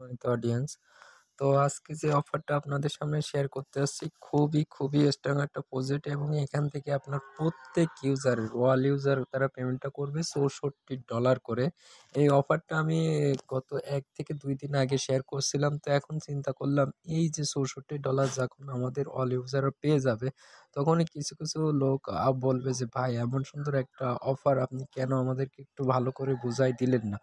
সম্মানিত অডিয়েন্স তো আজকে যে অফারটা আপনাদের সামনে শেয়ার করতে আসছি খুবই খুবই স্ট্রং একটা প্রজেক্ট এবং এখান থেকে আপনার প্রত্যেক ইউজারের ওয়াল ইউজার তারা পেমেন্টটা করবে চৌষট্টি ডলার করে এই অফারটা আমি গত এক থেকে দুই দিন আগে শেয়ার করছিলাম তো এখন চিন্তা করলাম এই যে চৌষট্টি ডলার যখন আমাদের অল ইউজাররা পেয়ে যাবে তখনই কিছু কিছু লোক বলবে যে ভাই এমন সুন্দর একটা অফার আপনি কেন আমাদেরকে একটু ভালো করে বুঝাই দিলেন না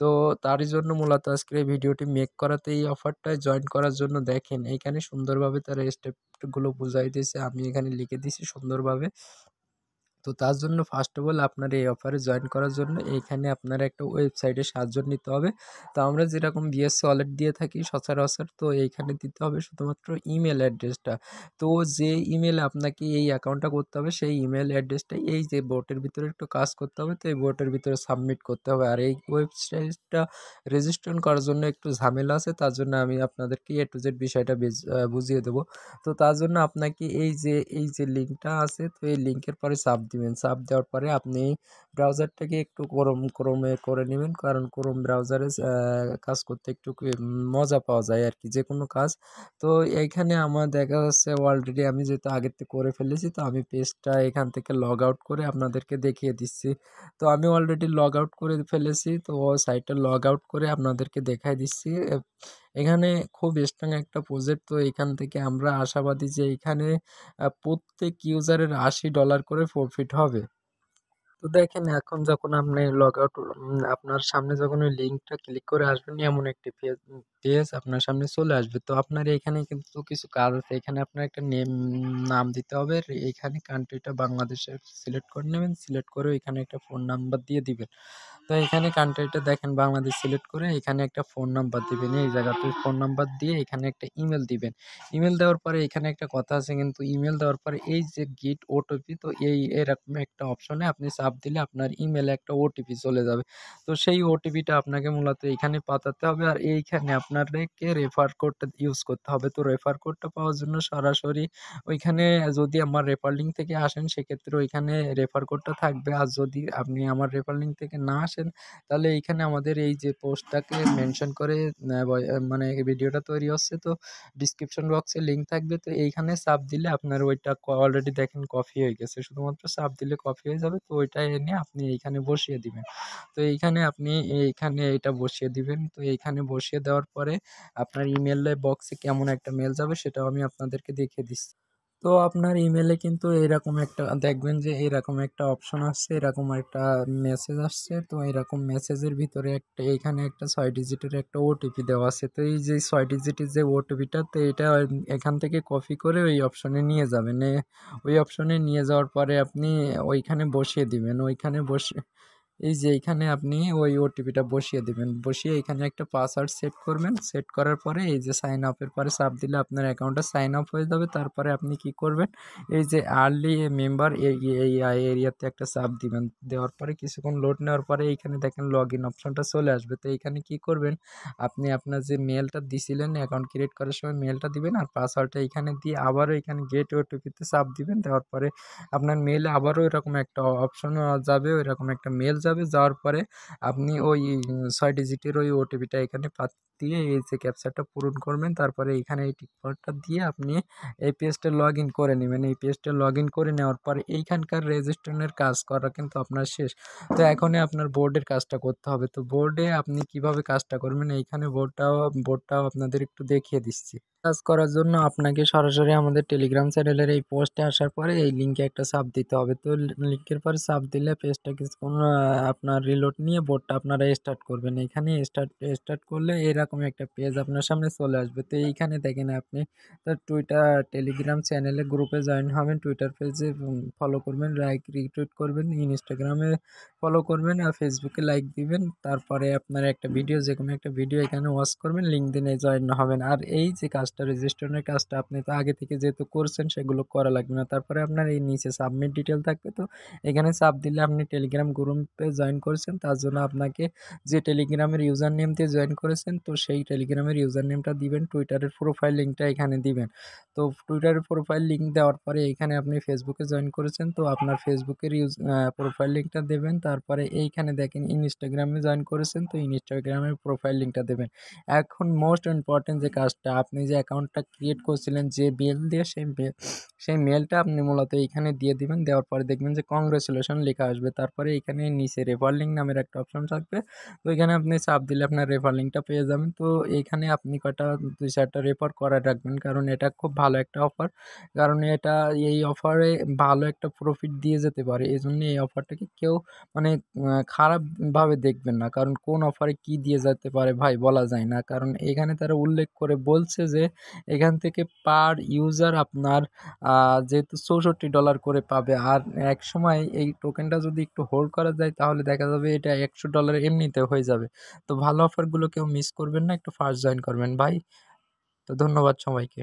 তো তারই জন্য মূলত আজকের এই ভিডিওটি মেক করাতে এই অফারটায় জয়েন করার জন্য দেখেন এখানে সুন্দরভাবে তারা স্টেপগুলো বুঝাই দিয়েছে আমি এখানে লিখে দিয়েছি সুন্দরভাবে তো তার জন্য ফার্স্ট অফ অল আপনার এই অফারে জয়েন করার জন্য এইখানে আপনার একটা ওয়েবসাইটে সাহায্য নিতে হবে তো আমরা যেরকম বিএসসি ওয়ালেট দিয়ে থাকি সচরাচর তো এইখানে দিতে হবে শুধুমাত্র ইমেল অ্যাড্রেসটা তো যে ইমেল আপনাকে এই অ্যাকাউন্টটা করতে হবে সেই ইমেল অ্যাড্রেসটাই এই যে বোটের ভিতরে একটু কাজ করতে হবে তো এই বোর্ডের ভিতরে সাবমিট করতে হবে আর এই ওয়েবসাইটটা রেজিস্ট্রেশন করার জন্য একটু ঝামেলা আছে তার জন্য আমি আপনাদেরকে এ টু জেড বিষয়টা বুঝিয়ে দেবো তো তার জন্য আপনাকে এই যে এই যে লিঙ্কটা আছে তো এই লিঙ্কের পরে সাব দিবেন চাপ দেওয়ার পরে আপনি ব্রাউজারটাকে একটু ক্রোম ক্রোমে করে নেবেন কারণ ক্রোম ব্রাউজারে কাজ করতে একটু মজা পাওয়া যায় আর কি যে কোনো কাজ তো এইখানে আমার দেখা যাচ্ছে অলরেডি আমি যেহেতু আগের থেকে করে ফেলেছি তো আমি পেজটা এখান থেকে লগ আউট করে আপনাদেরকে দেখিয়ে দিচ্ছি তো আমি অলরেডি লগ আউট করে ফেলেছি তো সাইটটা লগ আউট করে আপনাদেরকে দেখাই দিচ্ছি এখানে খুব স্ট্রং একটা প্রজেক্ট তো এখান থেকে আমরা আশাবাদী যে এখানে প্রত্যেক ইউজারের আশি ডলার করে প্রফিট হবে তো দেখেন এখন যখন আপনি লগ আউট আপনার সামনে যখন ওই লিঙ্কটা ক্লিক করে আসবেন এমন একটি পেজ পেজ আপনার সামনে চলে আসবে তো আপনার এখানে কিন্তু কিছু কাজ আছে এখানে আপনার একটা নেম নাম দিতে হবে এখানে কান্ট্রিটা বাংলাদেশের সিলেক্ট করে নেবেন সিলেক্ট করে এখানে একটা ফোন নাম্বার দিয়ে দিবেন তো এখানে কান্ট্রিটা দেখেন বাংলাদেশ সিলেক্ট করে এখানে একটা ফোন নাম্বার দিবেন এই জায়গাতে ফোন নাম্বার দিয়ে এখানে একটা ইমেল দিবেন ইমেল দেওয়ার পরে এখানে একটা কথা আছে কিন্তু ইমেল দেওয়ার পরে এই যে গিট ওটিপি তো এই এরকম একটা অপশনে আপনি চাপ দিলে আপনার ইমেলে একটা ওটিপি চলে যাবে তো সেই ওটিপিটা আপনাকে মূলত এখানে পাতাতে হবে আর এইখানে আপনাকে রেফার কোডটা ইউজ করতে হবে তো রেফার কোডটা পাওয়ার জন্য সরাসরি ওইখানে যদি আমার রেফার লিঙ্ক থেকে আসেন সেক্ষেত্রে ওইখানে রেফার কোডটা থাকবে আর যদি আপনি আমার রেফার লিঙ্ক থেকে না আসেন করছেন তাহলে এইখানে আমাদের এই যে পোস্টটাকে মেনশন করে মানে ভিডিওটা তৈরি হচ্ছে তো ডিসক্রিপশন বক্সে লিঙ্ক থাকবে তো এইখানে চাপ দিলে আপনার ওইটা অলরেডি দেখেন কফি হয়ে গেছে শুধুমাত্র চাপ দিলে কফি হয়ে যাবে তো ওইটা এনে আপনি এইখানে বসিয়ে দিবেন তো এইখানে আপনি এইখানে এটা বসিয়ে দিবেন তো এইখানে বসিয়ে দেওয়ার পরে আপনার ইমেল বক্সে কেমন একটা মেল যাবে সেটাও আমি আপনাদেরকে দেখিয়ে দিচ্ছি তো আপনার ইমেলে কিন্তু এরকম একটা দেখবেন যে এরকম একটা অপশন আসছে এরকম একটা মেসেজ আসছে তো এরকম মেসেজের ভিতরে একটা এখানে একটা ছয় ডিজিটের একটা ওটিপি দেওয়া আছে তো এই যে ছয় ডিজিটের যে ওটিপিটা তো এটা এখান থেকে কপি করে ওই অপশনে নিয়ে যাবেন ওই অপশনে নিয়ে যাওয়ার পরে আপনি ওইখানে বসিয়ে দিবেন ওইখানে বসে এই যে এখানে আপনি ওই ওটিপিটা বসিয়ে দেবেন বসিয়ে এখানে একটা পাসওয়ার্ড সেট করবেন সেট করার পরে এই যে সাইন আপের পরে চাপ দিলে আপনার অ্যাকাউন্টটা সাইন আপ হয়ে যাবে তারপরে আপনি কি করবেন এই যে আর্লি মেম্বার এই এরিয়াতে একটা চাপ দিবেন দেওয়ার পরে কিছুক্ষণ লোড নেওয়ার পরে এইখানে দেখেন লগ ইন অপশনটা চলে আসবে তো এইখানে কি করবেন আপনি আপনার যে মেলটা দিছিলেন অ্যাকাউন্ট ক্রিয়েট করার সময় মেলটা দিবেন আর পাসওয়ার্ডটা এইখানে দিয়ে আবারও এখানে গেট ওটিপিতে চাপ দিবেন দেওয়ার পরে আপনার মেলে আবারও এরকম একটা অপশানও যাবে ওইরকম একটা মেল যাবে যাবে যাওয়ার পরে আপনি ওই ছয় ডিজিটের ওই ওটিপিটা এখানে দিয়ে এই যে ক্যাপচারটা পূরণ করবেন তারপরে এখানে এই টিকটা দিয়ে আপনি এই পেজটা লগ করে নেবেন এই পেজটা লগ করে নেওয়ার পর এইখানকার রেজিস্ট্রেশনের কাজ করা কিন্তু আপনার শেষ তো এখনই আপনার বোর্ডের কাজটা করতে হবে তো বোর্ডে আপনি কিভাবে কাজটা করবেন এইখানে বোর্ডটাও বোর্ডটাও আপনাদের একটু দেখিয়ে দিচ্ছি কাজ করার জন্য আপনাকে সরাসরি আমাদের টেলিগ্রাম চ্যানেলের এই পোস্টে আসার পরে এই লিঙ্কে একটা সাপ দিতে হবে তো লিঙ্কের পরে সাপ দিলে পেজটা কিছু কোনো আপনার রিলোড নিয়ে বোর্ডটা আপনারা স্টার্ট করবেন এখানে স্টার্ট স্টার্ট করলে এরকম একটা পেজ আপনার সামনে চলে আসবে তো এইখানে দেখেন আপনি তো টুইটার টেলিগ্রাম চ্যানেলে গ্রুপে জয়েন হবেন টুইটার পেজে ফলো করবেন লাইক রিটুইট করবেন ইনস্টাগ্রামে ফলো করবেন আর ফেসবুকে লাইক দিবেন তারপরে আপনার একটা ভিডিও যে কোনো একটা ভিডিও এখানে ওয়াচ করবেন লিঙ্ক দিনে জয়েন হবেন আর এই যে কাজ কাজটা রেজিস্ট্রেশনের কাজটা আপনি তো আগে থেকে যেহেতু করছেন সেগুলো করা লাগবে না তারপরে আপনার এই নিচে সাবমিট ডিটেল থাকবে তো এখানে চাপ দিলে আপনি টেলিগ্রাম গ্রুপে জয়েন করেছেন তার জন্য আপনাকে যে টেলিগ্রামের ইউজার নেম দিয়ে জয়েন করেছেন তো সেই টেলিগ্রামের ইউজার নেমটা দিবেন টুইটারের প্রোফাইল লিঙ্কটা এখানে দিবেন তো টুইটারের প্রোফাইল লিঙ্ক দেওয়ার পরে এখানে আপনি ফেসবুকে জয়েন করেছেন তো আপনার ফেসবুকের ইউজ প্রোফাইল লিঙ্কটা দেবেন তারপরে এইখানে দেখেন ইনস্টাগ্রামে জয়েন করেছেন তো ইনস্টাগ্রামের প্রোফাইল লিঙ্কটা দেবেন এখন মোস্ট ইম্পর্টেন্ট যে কাজটা আপনি যে অ্যাকাউন্টটা ক্রিয়েট করছিলেন যে মেল দিয়ে সেই মেল সেই মেলটা আপনি মূলত এইখানে দিয়ে দিবেন দেওয়ার পরে দেখবেন যে কংগ্রেচুলেশন লেখা আসবে তারপরে এইখানে নিচে রেফারলিং নামের একটা অপশন থাকবে তো এখানে আপনি চাপ দিলে আপনার রেফারলিংটা পেয়ে যাবেন তো এইখানে আপনি কটা দুই চারটা রেফার করা রাখবেন কারণ এটা খুব ভালো একটা অফার কারণ এটা এই অফারে ভালো একটা প্রফিট দিয়ে যেতে পারে এই জন্য এই অফারটাকে কেউ মানে খারাপভাবে দেখবেন না কারণ কোন অফারে কি দিয়ে যেতে পারে ভাই বলা যায় না কারণ এখানে তারা উল্লেখ করে বলছে যে এখান থেকে পার ইউজার আপনার যেহেতু চৌষট্টি ডলার করে পাবে আর এক সময় এই টোকেনটা যদি একটু হোল্ড করা যায় তাহলে দেখা যাবে এটা একশো ডলার এমনিতে হয়ে যাবে তো ভালো অফারগুলো কেউ মিস করবেন না একটু ফার্স্ট জয়েন করবেন ভাই তো ধন্যবাদ সবাইকে